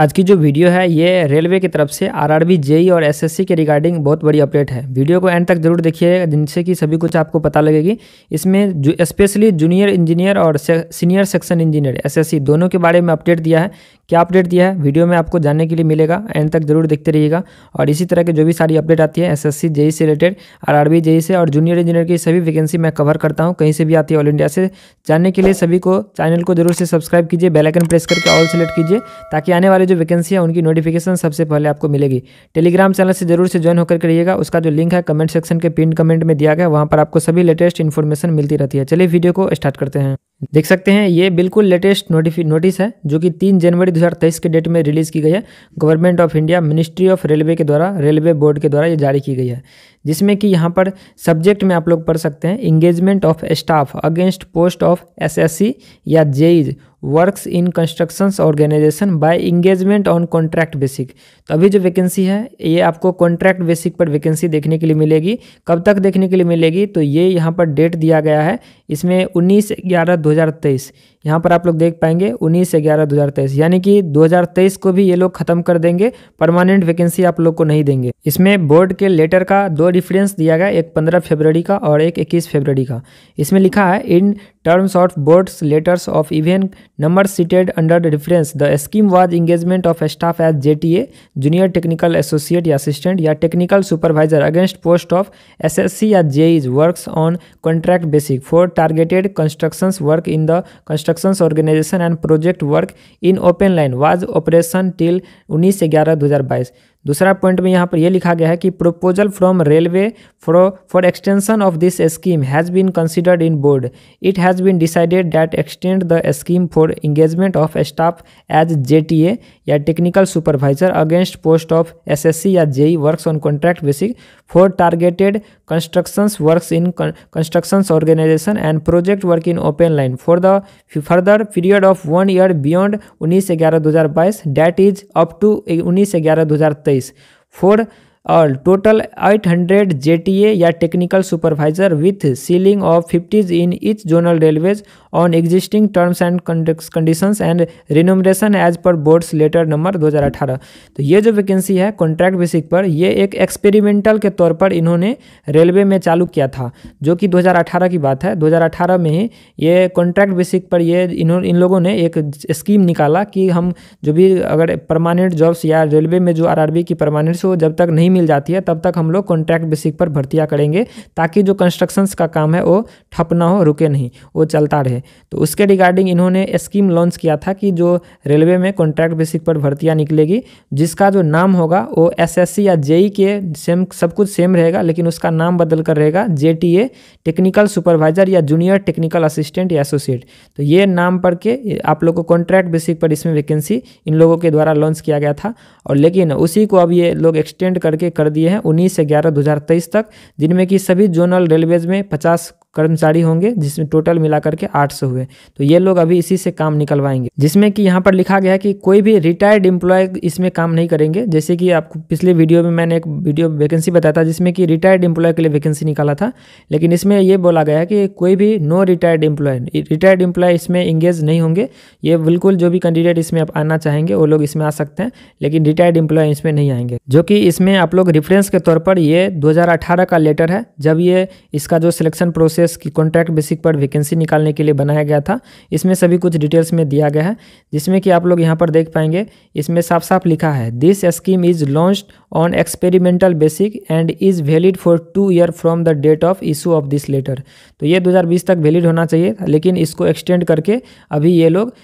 आज की जो वीडियो है ये रेलवे की तरफ से आरआरबी जेई और एसएससी के रिगार्डिंग बहुत बड़ी अपडेट है वीडियो को एंड तक जरूर देखिए जिनसे कि सभी कुछ आपको पता लगेगी इसमें जो स्पेशली जूनियर इंजीनियर और सीनियर सेक्शन इंजीनियर एसएससी दोनों के बारे में अपडेट दिया है क्या अपडेट दिया है वीडियो में आपको जानने के लिए मिलेगा एंड तक जरूर देखते रहिएगा और इसी तरह की जो भी सारी अपडेट आती है एस एस से रिलेटेड आर आर से और जूनियर इंजीनियर की सभी वैकेंसी मैं कवर करता हूँ कहीं से भी आती है ऑल इंडिया से जानने के लिए सभी को चैनल को जरूर से सब्सक्राइब कीजिए बेलाइकन प्रेस करके ऑल सेलेक्ट कीजिए ताकि आने वाली जो वैकेंसी है उनकी नोटिफिकेशन सबसे पहले आपको मिलेगी टेलीग्राम चैनल से जरूर से ज्वाइन होकर करिएगा उसका जो लिंक है कमेंट सेक्शन के पिन कमेंट में दिया गया वहाँ पर आपको सभी लेटेस्ट इन्फॉर्मेशन मिलती रहती है चलिए वीडियो को स्टार्ट करते हैं देख सकते हैं ये बिल्कुल लेटेस्ट नोटिस है जो कि तीन जनवरी 2023 के डेट में रिलीज़ की गई है government of India ministry of railway के द्वारा रेलवे बोर्ड के द्वारा ये जारी की गई है जिसमें कि यहाँ पर सब्जेक्ट में आप लोग पढ़ सकते हैं engagement of staff against post of SSC या JEs works in constructions organisation by engagement on contract basic तो अभी जो वैकेंसी है ये आपको कॉन्ट्रैक्ट बेसिक पर वैकेंसी देखने के लिए मिलेगी कब तक देखने के लिए मिलेगी तो ये यहाँ पर डेट दिया गया है इसमें उन्नीस ग्यारह दो हज़ार तेईस यहाँ पर आप लोग देख पाएंगे उन्नीस ग्यारह दो हज़ार तेईस यानी कि दो हज़ार तेईस को भी ये लोग खत्म कर देंगे परमानेंट वैकेंसी आप लोग को नहीं देंगे इसमें बोर्ड के लेटर का दो रेफरेंस दिया गया एक पंद्रह फरवरी का और एक इक्कीस फरवरी का इसमें लिखा है in terms of board's letters of event number cited under reference the scheme was engagement of staff as J T A junior technical associate या असिस्टेंट या technical supervisor against post of S S C या J is work on contract basic for targeted constructions work in the constructions organisation and project work in open line was operation till उन्नीस ग्यारह दो हज़ार बाईस दूसरा point में यहाँ पर यह लिखा गया है कि proposal from railway for extension of this scheme has been considered in board it has been decided that extend the scheme for engagement of staff as J या technical supervisor against post of S या JE works on contract basic for targeted constructions work in constructions organisation and project work in open line for the further period of one year beyond उन्नीस ग्यारह दो हज़ार बाईस that is up to उन्नीस ग्यारह दो हज़ार तेईस for और टोटल 800 हंड्रेड या technical supervisor with ceiling of fifties in each zonal railways on existing terms and conditions and remuneration as per board's letter number 2018 तो ये जो वैकेंसी है कॉन्ट्रैक्ट बेसिक पर ये एक एक्सपेरिमेंटल के तौर पर इन्होंने रेलवे में चालू किया था जो कि 2018 की बात है 2018 में ही ये कॉन्ट्रैक्ट बेसिक पर ये इन्होंने इन लोगों ने एक स्कीम निकाला कि हम जो भी अगर परमानेंट जॉब्स या रेलवे में जो आर की परमानेंट्स हो जब तक नहीं मिल जाती है तब तक हम लोग कॉन्ट्रैक्ट बेसिक पर भर्तियाँ करेंगे ताकि जो कंस्ट्रक्शंस का काम है वो ठप ना हो रुके नहीं वो चलता रहे तो उसके रिगार्डिंग इन्होंने स्कीम लॉन्च किया था कि जो रेलवे में कॉन्ट्रैक्ट बेसिक पर भर्तियाँ निकलेगी जिसका जो नाम होगा वो एस या जेई के सेम सब कुछ सेम रहेगा लेकिन उसका नाम बदल कर रहेगा जे टेक्निकल सुपरवाइजर या जूनियर टेक्निकल असिस्टेंट या एसोसिएट तो ये नाम पढ़ के आप लोग को कॉन्ट्रैक्ट बेसिक पर इसमें वैकेंसी इन लोगों के द्वारा लॉन्च किया गया था और लेकिन उसी को अब ये लोग एक्सटेंड करके के कर दिए हैं उन्नीस से ग्यारह दो तक जिनमें कि सभी जोनल रेलवेज में पचास कर्मचारी होंगे जिसमें टोटल मिलाकर के 800 हुए तो ये लोग अभी इसी से काम निकलवाएंगे जिसमें कि यहाँ पर लिखा गया है कि कोई भी रिटायर्ड एम्प्लॉय इसमें काम नहीं करेंगे जैसे कि आपको पिछले वीडियो में मैंने एक वीडियो वैकेंसी बताया था जिसमें कि रिटायर्ड एम्प्लॉय के लिए वैकेंसी निकाला था लेकिन इसमें यह बोला गया है कि कोई भी no retired employee retired employee इसमें इंगेज नहीं होंगे ये बिल्कुल जो भी कैंडिडेट इसमें आप आना चाहेंगे वो लोग इसमें आ सकते हैं लेकिन रिटायर्ड एम्प्लॉय इसमें नहीं आएंगे जो कि इसमें आप लोग रिफरेंस के तौर पर ये दो का लेटर है जब ये इसका जो सिलेक्शन प्रोसेस प्रोसेस की कॉन्ट्रैक्ट बेसिक पर वैकेंसी निकालने के लिए बनाया गया था इसमें सभी कुछ डिटेल्स में दिया गया है जिसमें कि आप लोग यहाँ पर देख पाएंगे इसमें साफ साफ लिखा है this scheme is launch on experimental basic and is valid for two year from the date of issue of this letter तो ये 2020 तक वैलिड होना चाहिए लेकिन इसको एक्सटेंड करके अभी ये लोग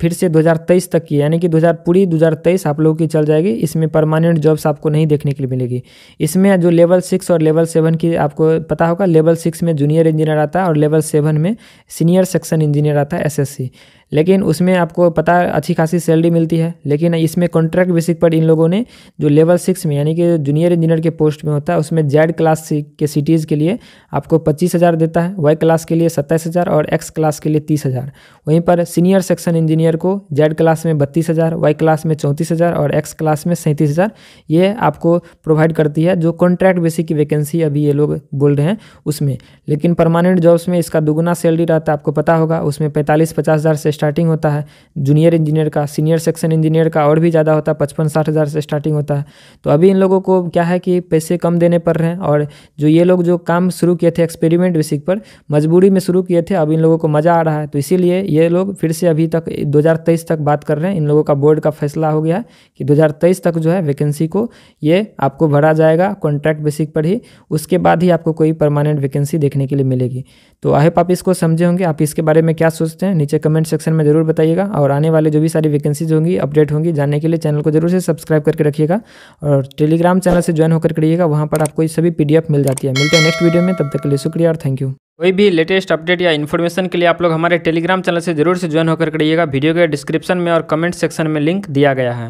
फिर से 2023 तक की यानी कि 2000 पूरी 2023 आप लोगों की चल जाएगी इसमें परमानेंट जॉब्स आपको नहीं देखने के लिए मिलेगी इसमें जो लेवल सिक्स और लेवल सेवन की आपको पता होगा लेवल सिक्स में जूनियर इंजीनियर इंजीनियर आता है और लेवल सेवन में सीनियर सेक्शन इंजीनियर आता है एसएससी लेकिन उसमें आपको पता अच्छी खासी सैलरी मिलती है लेकिन इसमें कॉन्ट्रैक्ट बेसिक पर इन लोगों ने जो लेवल सिक्स में यानी कि जूनियर इंजीनियर के पोस्ट में होता है उसमें जेड क्लास के सिटीज़ के लिए आपको पच्चीस हज़ार देता है वाई क्लास के लिए सत्ताईस हज़ार और एक्स क्लास के लिए तीस हज़ार वहीं पर सीनियर सेक्शन इंजीनियर को जेड क्लास में बत्तीस हज़ार वाई क्लास में चौंतीस हज़ार और एक्स क्लास में सैंतीस हज़ार ये आपको प्रोवाइड करती है जो कॉन्ट्रैक्ट बेसिक की वैकेंसी अभी ये लोग बोल रहे हैं उसमें लेकिन परमानेंट जॉब्स में इसका दुगुना सैलरी रहता है आपको पता होगा उसमें पैंतालीस पचास हज़ार से स्टार्टिंग होता है जूनियर इंजीनियर का सीनियर सेक्शन इंजीनियर का और भी ज़्यादा होता है पचपन साठ हज़ार से स्टार्टिंग होता है तो अभी इन लोगों को क्या है कि पैसे कम देने पड़ रहे हैं और जो ये लोग जो काम शुरू किए थे एक्सपेरिमेंट बेसिक पर मजबूरी में शुरू किए थे अब इन लोगों को मज़ा आ रहा है तो इसीलिए ये लोग फिर से अभी तक दो तक बात कर रहे हैं इन लोगों का बोर्ड का फैसला हो गया कि दो तक जो है वैकेंसी को ये आपको भरा जाएगा कॉन्ट्रैक्ट बेसिक पर ही उसके बाद ही आपको कोई परमानेंट वैकेंसी देखने के लिए मिलेगी तो आई आप इसको समझे होंगे आप इसके बारे में क्या सोचते हैं नीचे कमेंट सेक्शन सेक्शन में ज़रूर बताइएगा और आने वाले जो भी सारी वैकेंसीज होंगी अपडेट होंगी जानने के लिए चैनल को जरूर से सब्सक्राइब करके रखिएगा और टेलीग्राम चैनल से ज्वाइन होकर करिएगा वहाँ पर आपको सभी पी मिल जाती है मिलते हैं नेक्स्ट वीडियो में तब तक के लिए शुक्रिया और थैंक यू कोई भी लेटेस्ट अपडेट या इन्फॉर्मेशन के लिए आप लोग हमारे टेलीग्राम चैनल से जरूर से ज्वाइन होकर करिएगा वीडियो के डिस्क्रिप्शन में और कमेंट सेक्शन में लिंक दिया गया है